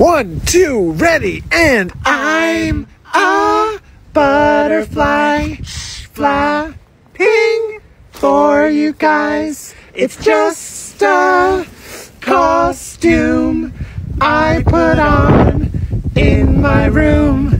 One, two, ready, and I'm a butterfly. Flapping for you guys. It's just a costume I put on in my room.